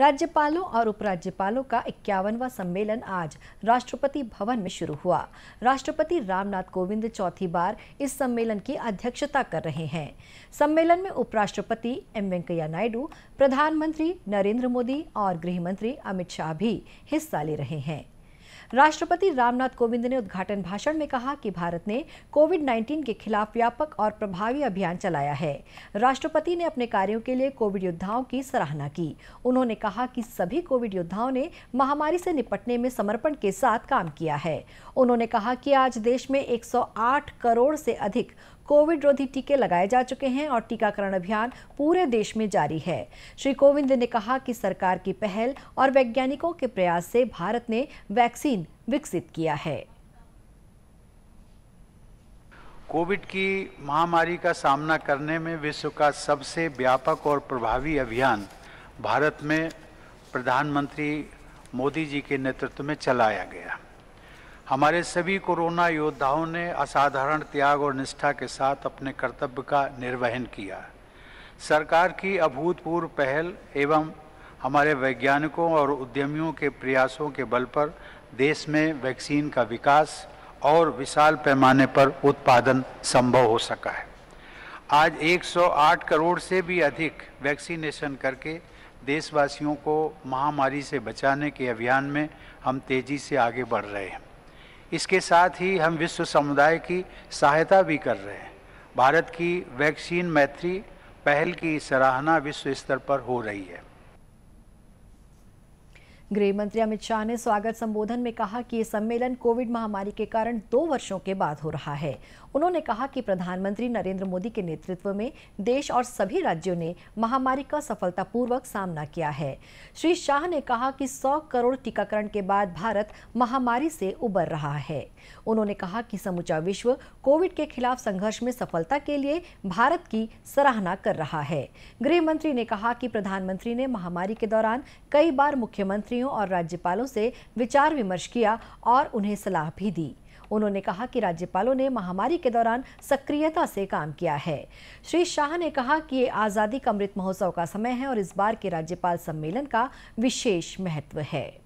राज्यपालों और उपराज्यपालों का इक्यावनवा सम्मेलन आज राष्ट्रपति भवन में शुरू हुआ राष्ट्रपति रामनाथ कोविंद चौथी बार इस सम्मेलन की अध्यक्षता कर रहे हैं सम्मेलन में उपराष्ट्रपति एम वेंकैया नायडू प्रधानमंत्री नरेंद्र मोदी और गृह मंत्री अमित शाह भी हिस्सा ले रहे हैं राष्ट्रपति रामनाथ कोविंद ने उद्घाटन भाषण में कहा कि भारत ने कोविड 19 के खिलाफ व्यापक और प्रभावी अभियान चलाया है राष्ट्रपति ने अपने कार्यों के लिए कोविड योद्धाओं की सराहना की उन्होंने कहा कि सभी कोविड योद्धाओं ने महामारी से निपटने में समर्पण के साथ काम किया है उन्होंने कहा कि आज देश में 108 करोड़ से अधिक कोविड रोधी टीके लगाए जा चुके हैं और टीकाकरण अभियान पूरे देश में जारी है श्री कोविंद ने कहा कि सरकार की पहल और वैज्ञानिकों के प्रयास से भारत ने वैक्सीन वैक्सीन विकसित किया है कोविड की महामारी का सामना करने में विश्व का सबसे व्यापक और प्रभावी अभियान भारत में प्रधानमंत्री मोदी जी के नेतृत्व में चलाया गया हमारे सभी कोरोना योद्धाओं ने असाधारण त्याग और निष्ठा के साथ अपने कर्तव्य का निर्वहन किया सरकार की अभूतपूर्व पहल एवं हमारे वैज्ञानिकों और उद्यमियों के प्रयासों के बल पर देश में वैक्सीन का विकास और विशाल पैमाने पर उत्पादन संभव हो सका है आज 108 करोड़ से भी अधिक वैक्सीनेशन करके देशवासियों को महामारी से बचाने के अभियान में हम तेजी से आगे बढ़ रहे हैं इसके साथ ही हम विश्व समुदाय की सहायता भी कर रहे हैं भारत की वैक्सीन मैत्री पहल की सराहना विश्व स्तर पर हो रही है गृह मंत्री अमित शाह ने स्वागत संबोधन में कहा कि ये सम्मेलन कोविड महामारी के कारण दो वर्षों के बाद हो रहा है उन्होंने कहा कि प्रधानमंत्री नरेंद्र मोदी के नेतृत्व में देश और सभी राज्यों ने महामारी का सफलतापूर्वक सामना किया है श्री शाह ने कहा कि 100 करोड़ टीकाकरण के बाद भारत महामारी से उबर रहा है उन्होंने कहा कि समूचा विश्व कोविड के खिलाफ संघर्ष में सफलता के लिए भारत की सराहना कर रहा है गृह मंत्री ने कहा कि प्रधानमंत्री ने महामारी के दौरान कई बार मुख्यमंत्री मंत्रियों और राज्यपालों से विचार विमर्श किया और उन्हें सलाह भी दी उन्होंने कहा कि राज्यपालों ने महामारी के दौरान सक्रियता से काम किया है श्री शाह ने कहा कि ये आज़ादी का अमृत महोत्सव का समय है और इस बार के राज्यपाल सम्मेलन का विशेष महत्व है